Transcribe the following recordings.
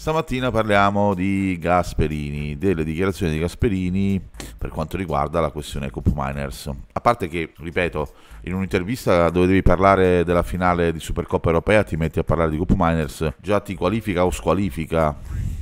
Stamattina parliamo di Gasperini, delle dichiarazioni di Gasperini per quanto riguarda la questione Cup Miners. A parte che, ripeto, in un'intervista dove devi parlare della finale di Supercoppa europea ti metti a parlare di Cup Miners, già ti qualifica o squalifica,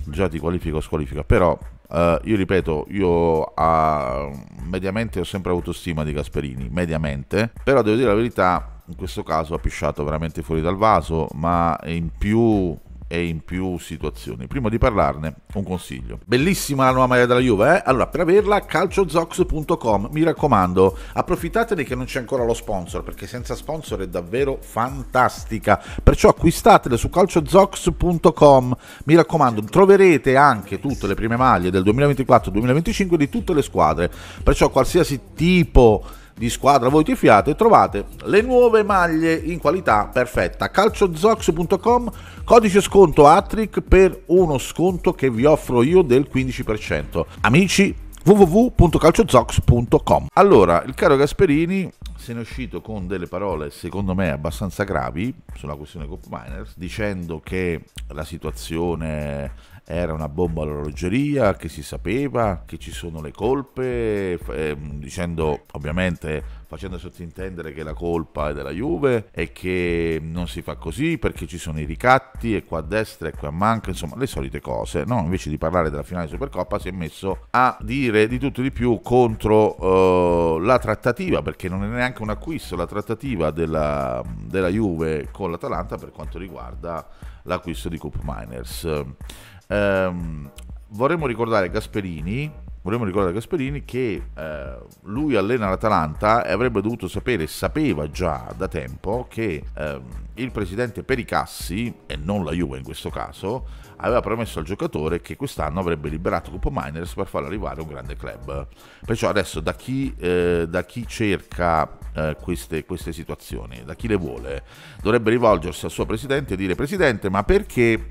già ti qualifica o squalifica, però Uh, io ripeto, io uh, mediamente ho sempre avuto stima di Gasperini, mediamente, però devo dire la verità, in questo caso ha pisciato veramente fuori dal vaso, ma in più e in più situazioni. Prima di parlarne, un consiglio. Bellissima la nuova maglia della Juve, eh? Allora, per averla, calciozox.com. Mi raccomando, approfittatene che non c'è ancora lo sponsor, perché senza sponsor è davvero fantastica. Perciò acquistatele su calciozox.com. Mi raccomando, troverete anche tutte le prime maglie del 2024-2025 di tutte le squadre. Perciò qualsiasi tipo di squadra voi tifiate trovate le nuove maglie in qualità perfetta. calciozox.com codice sconto ATRIC per uno sconto che vi offro io del 15%. Amici www.calciozox.com Allora, il caro Gasperini se ne è uscito con delle parole secondo me abbastanza gravi sulla questione Cop Miners dicendo che la situazione era una bomba all'orologeria, che si sapeva, che ci sono le colpe, eh, dicendo ovviamente facendo sottintendere che la colpa è della Juve e che non si fa così perché ci sono i ricatti e qua a destra e qua a manca, insomma le solite cose, no? Invece di parlare della finale Supercoppa si è messo a dire di tutto e di più contro eh, la trattativa, perché non è neanche un acquisto, la trattativa della, della Juve con l'Atalanta per quanto riguarda l'acquisto di Coop Miners. Ehm, vorremmo ricordare Gasperini vorremmo ricordare Gasperini che eh, lui allena l'Atalanta e avrebbe dovuto sapere, sapeva già da tempo che eh, il presidente Pericassi, e non la Juve in questo caso, aveva promesso al giocatore che quest'anno avrebbe liberato Cupo Miners per farlo arrivare a un grande club. Perciò adesso da chi, eh, da chi cerca eh, queste, queste situazioni, da chi le vuole, dovrebbe rivolgersi al suo presidente e dire presidente ma perché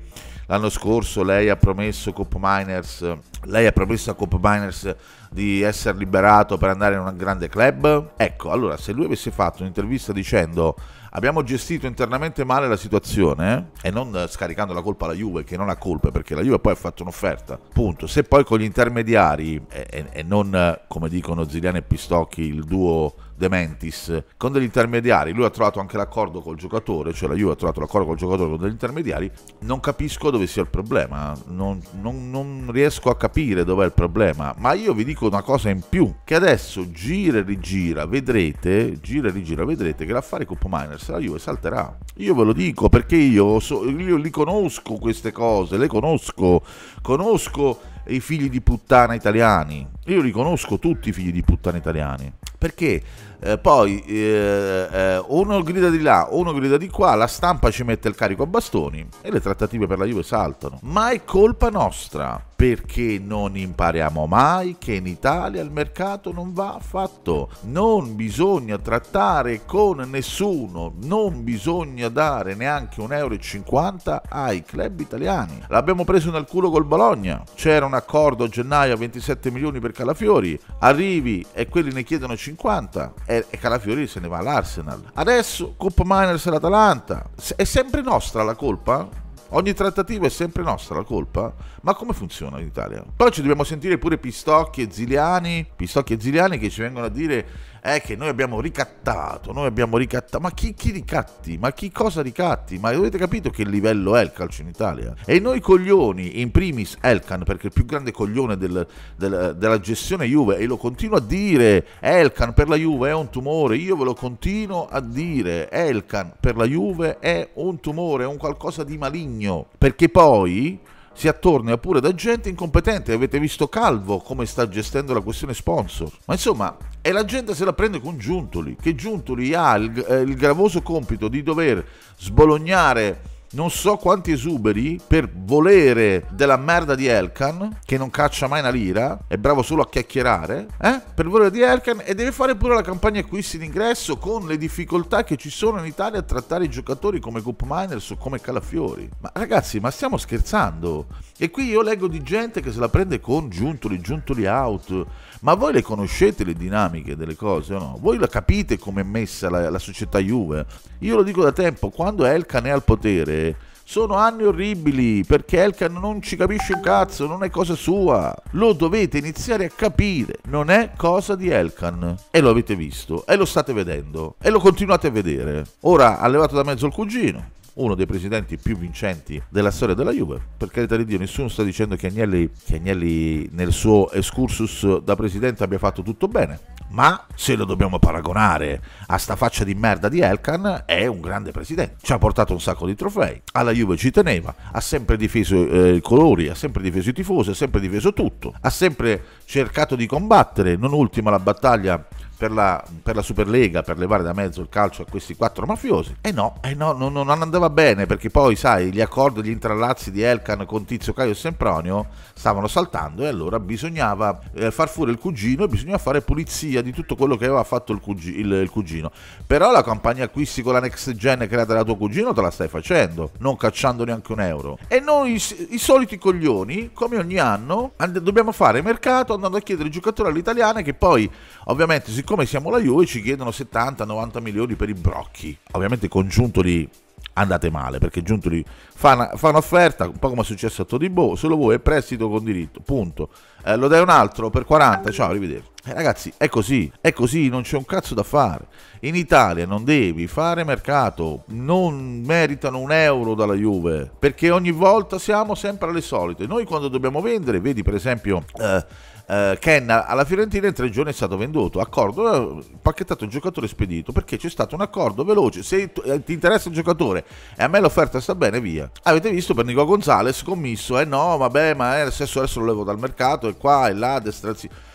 L'anno scorso lei ha promesso Cop Miners, lei ha promesso a Cop Miners di essere liberato per andare in un grande club. Ecco, allora se lui avesse fatto un'intervista dicendo abbiamo gestito internamente male la situazione e non scaricando la colpa alla Juve che non ha colpe perché la Juve poi ha fatto un'offerta punto se poi con gli intermediari e, e, e non come dicono Ziliano e Pistocchi il duo Dementis con degli intermediari. Lui ha trovato anche l'accordo col giocatore, cioè la Juve ha trovato l'accordo col giocatore con degli intermediari. Non capisco dove sia il problema, non, non, non riesco a capire dov'è il problema. Ma io vi dico una cosa in più: che adesso gira e rigira, vedrete, gira e rigira, vedrete che l'affare Cup Miners la Juve salterà. Io ve lo dico perché io, so, io li conosco queste cose, le conosco, conosco i figli di puttana italiani. Io li conosco tutti i figli di puttana italiani. Perché eh, poi eh, eh, uno grida di là, uno grida di qua, la stampa ci mette il carico a bastoni e le trattative per la Juve saltano. Ma è colpa nostra perché non impariamo mai che in Italia il mercato non va affatto. Non bisogna trattare con nessuno, non bisogna dare neanche 1,50 euro ai club italiani. L'abbiamo preso nel culo col Bologna. C'era un accordo a gennaio a 27 milioni per Calafiori, arrivi e quelli ne chiedono 50 e, e Calafiori se ne va all'Arsenal. Adesso Coppa Miners e l'Atalanta. È sempre nostra la colpa? Ogni trattativa è sempre nostra la colpa? Ma come funziona in Italia? Poi ci dobbiamo sentire pure Pistocchi e Ziliani, Pistocchi e Ziliani che ci vengono a dire è che noi abbiamo ricattato, noi abbiamo ricattato, ma chi, chi ricatti? Ma chi cosa ricatti? Ma avete capito che livello è il calcio in Italia? E noi coglioni, in primis Elkan, perché il più grande coglione del, del, della gestione Juve, e lo continuo a dire, Elkan per la Juve è un tumore, io ve lo continuo a dire, Elkan per la Juve è un tumore, è un qualcosa di maligno, perché poi si attorna pure da gente incompetente. Avete visto Calvo come sta gestendo la questione sponsor. Ma insomma, e la gente se la prende con Giuntoli, che Giuntoli ha il, eh, il gravoso compito di dover sbolognare non so quanti esuberi per volere della merda di Elkan, che non caccia mai una lira, è bravo solo a chiacchierare, eh? per volere di Elkan e deve fare pure la campagna acquisti d'ingresso con le difficoltà che ci sono in Italia a trattare i giocatori come Coop Miners o come Calafiori. Ma ragazzi, ma stiamo scherzando? E qui io leggo di gente che se la prende con Giuntoli, Giuntoli out, ma voi le conoscete le dinamiche delle cose o no? Voi la capite come è messa la, la società Juve? Io lo dico da tempo, quando Elkan è al potere sono anni orribili perché Elkan non ci capisce un cazzo, non è cosa sua. Lo dovete iniziare a capire, non è cosa di Elkan. E lo avete visto, e lo state vedendo, e lo continuate a vedere. Ora ha levato da mezzo il cugino, uno dei presidenti più vincenti della storia della Juve. Per carità di Dio, nessuno sta dicendo che Agnelli, che Agnelli nel suo excursus da presidente abbia fatto tutto bene. Ma se lo dobbiamo paragonare a sta faccia di merda di Elkan, è un grande presidente. Ci ha portato un sacco di trofei. Alla Juve ci teneva, ha sempre difeso eh, i colori, ha sempre difeso i tifosi, ha sempre difeso tutto. Ha sempre cercato di combattere, non ultima la battaglia per la, per la Superlega, per levare da mezzo il calcio a questi quattro mafiosi. E eh no, eh no non, non, andava bene perché poi, sai, gli accordi, gli intrallazzi di Elkan con Tizio Caio e Sempronio stavano saltando e allora bisognava eh, far fuori il cugino e bisognava fare pulizia di tutto quello che aveva fatto il, cugi, il, il cugino. Però la campagna acquisti con la next gen creata da tuo cugino te la stai facendo, non cacciando neanche un euro. E noi, i, i soliti coglioni, come ogni anno, and- dobbiamo fare mercato andando a chiedere i giocatori all'italiana che poi, ovviamente, siccome siccome siamo la Juve ci chiedono 70-90 milioni per i brocchi. Ovviamente con Giuntoli andate male perché Giuntoli fa, una, fa un'offerta, un po' come è successo a Todibò, se lo vuoi è prestito con diritto, punto. Eh, lo dai un altro per 40, ciao, arrivederci. Eh, ragazzi, è così, è così, non c'è un cazzo da fare. In Italia non devi fare mercato, non meritano un euro dalla Juve, perché ogni volta siamo sempre alle solite. Noi quando dobbiamo vendere, vedi per esempio... Eh, eh, Ken alla Fiorentina in tre giorni è stato venduto, accordo, eh, pacchettato il giocatore spedito perché c'è stato un accordo veloce, se eh, ti interessa il giocatore e a me l'offerta sta bene, via. Avete visto per Nico Gonzalez commisso, eh no, vabbè, ma adesso, eh, adesso lo levo dal mercato è qua e là, a destra,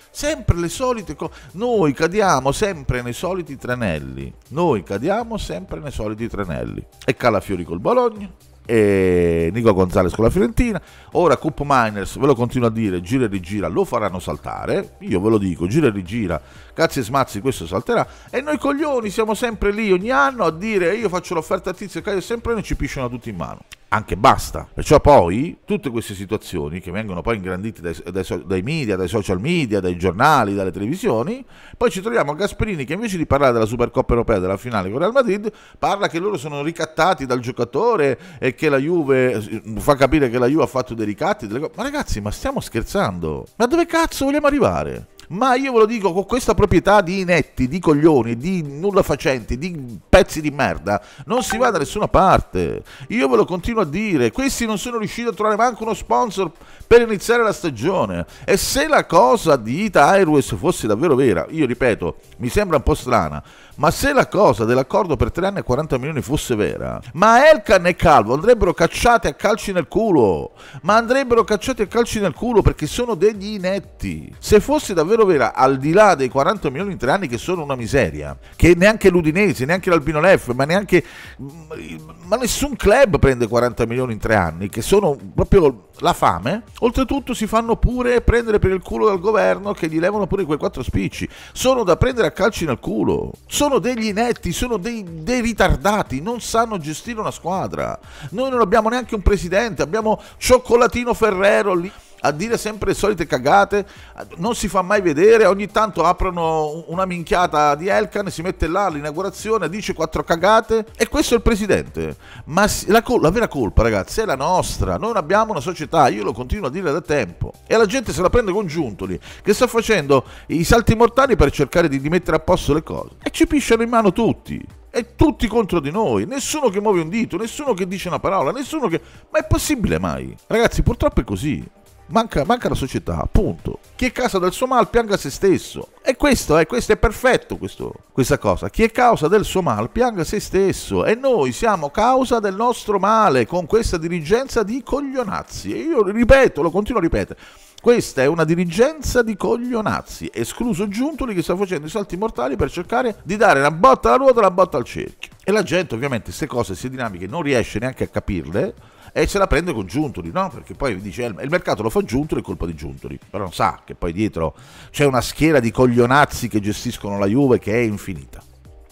sempre le solite cose. Noi cadiamo sempre nei soliti tranelli. Noi cadiamo sempre nei soliti tranelli. E Calafiori col Bologna, e Nico Gonzalez con la Fiorentina. Ora Cup Miners, ve lo continuo a dire, gira e rigira, lo faranno saltare. Io ve lo dico, gira e rigira, cazzi e smazzi, questo salterà. E noi coglioni siamo sempre lì ogni anno a dire eh, io faccio l'offerta a tizio e caio sempre e ci pisciano tutti in mano anche basta. Perciò poi tutte queste situazioni che vengono poi ingrandite dai, dai, dai, media, dai social media, dai giornali, dalle televisioni, poi ci troviamo a Gasperini che invece di parlare della Supercoppa europea della finale con Real Madrid, parla che loro sono ricattati dal giocatore e che la Juve eh, fa capire che la Juve ha fatto dei ricatti. Delle... Ma ragazzi, ma stiamo scherzando? Ma dove cazzo vogliamo arrivare? Ma io ve lo dico, con questa proprietà di inetti, di coglioni, di nulla facenti, di pezzi di merda, non si va da nessuna parte. Io ve lo continuo a dire, questi non sono riusciti a trovare neanche uno sponsor per iniziare la stagione. E se la cosa di Ita Airways fosse davvero vera, io ripeto, mi sembra un po' strana, ma se la cosa dell'accordo per 3 anni e 40 milioni fosse vera, ma Elkan e Calvo andrebbero cacciati a calci nel culo. Ma andrebbero cacciati a calci nel culo perché sono degli inetti. Se fosse davvero vera, al di là dei 40 milioni in 3 anni che sono una miseria, che neanche l'Udinese, neanche l'Albino Lef, ma neanche... ma nessun club prende 40 milioni in 3 anni, che sono proprio la fame. Oltretutto si fanno pure prendere per il culo dal governo che gli levano pure quei quattro spicci. Sono da prendere a calci nel culo sono degli inetti, sono dei, dei, ritardati, non sanno gestire una squadra. Noi non abbiamo neanche un presidente, abbiamo Cioccolatino Ferrero lì a dire sempre le solite cagate, non si fa mai vedere, ogni tanto aprono una minchiata di Elkan, si mette là all'inaugurazione, dice quattro cagate e questo è il presidente. Ma la, col- la vera colpa ragazzi è la nostra, noi non abbiamo una società, io lo continuo a dire da tempo e la gente se la prende con Giuntoli che sta facendo i salti mortali per cercare di mettere a posto le cose e ci pisciano in mano tutti e tutti contro di noi, nessuno che muove un dito, nessuno che dice una parola, nessuno che... Ma è possibile mai? Ragazzi, purtroppo è così. Manca, manca, la società, punto. Chi è causa del suo mal pianga se stesso. E questo, eh, questo è perfetto, questo, questa cosa. Chi è causa del suo mal pianga se stesso. E noi siamo causa del nostro male con questa dirigenza di coglionazzi. E io ripeto, lo continuo a ripetere. Questa è una dirigenza di coglionazzi, escluso Giuntoli che sta facendo i salti mortali per cercare di dare una botta alla ruota e una botta al cerchio. E la gente ovviamente queste cose, queste dinamiche non riesce neanche a capirle e se la prende con Giuntoli, no? Perché poi dice eh, il mercato lo fa Giuntoli, è colpa di Giuntoli, però non sa che poi dietro c'è una schiera di coglionazzi che gestiscono la Juve che è infinita.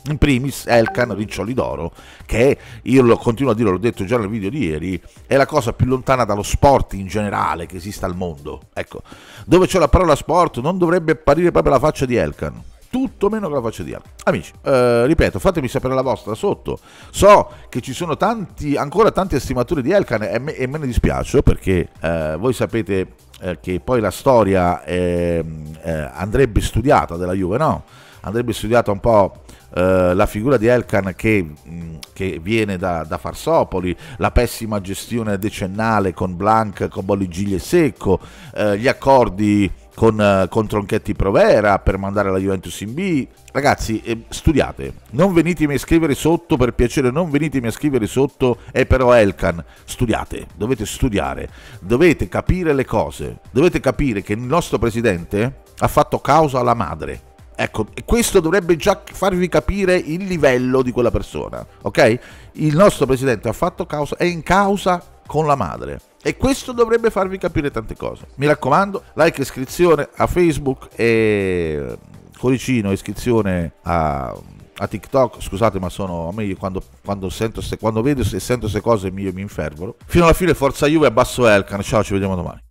In primis Elkan Riccioli d'Oro, che io lo continuo a dire, l'ho detto già nel video di ieri, è la cosa più lontana dallo sport in generale che esista al mondo. Ecco, dove c'è la parola sport non dovrebbe apparire proprio la faccia di Elkan tutto meno che la faccia di Alba. Amici, eh, ripeto, fatemi sapere la vostra sotto. So che ci sono tanti, ancora tanti estimatori di Elkan e me, e me ne dispiace perché eh, voi sapete eh, che poi la storia ehm, eh, andrebbe studiata della Juve, no? Andrebbe studiata un po' eh, la figura di Elkan che, mm, che viene da, da, Farsopoli, la pessima gestione decennale con Blanc, con Bolligiglie e Secco, eh, gli accordi con, eh, con Tronchetti Provera per mandare la Juventus in B. Ragazzi, eh, studiate, non venitemi a scrivere sotto per piacere, non venitemi a scrivere sotto è però Elkan, studiate, dovete studiare, dovete capire le cose, dovete capire che il nostro presidente ha fatto causa alla madre. Ecco, questo dovrebbe già farvi capire il livello di quella persona, ok? Il nostro presidente ha fatto causa, è in causa con la madre. E questo dovrebbe farvi capire tante cose. Mi raccomando, like, iscrizione a Facebook e mm, cuoricino iscrizione a a TikTok, scusate ma sono meglio quando, quando, sento, quando vedo e sento queste cose io mi infervoro. Fino alla fine Forza Juve e Basso Elkan, ciao ci vediamo domani.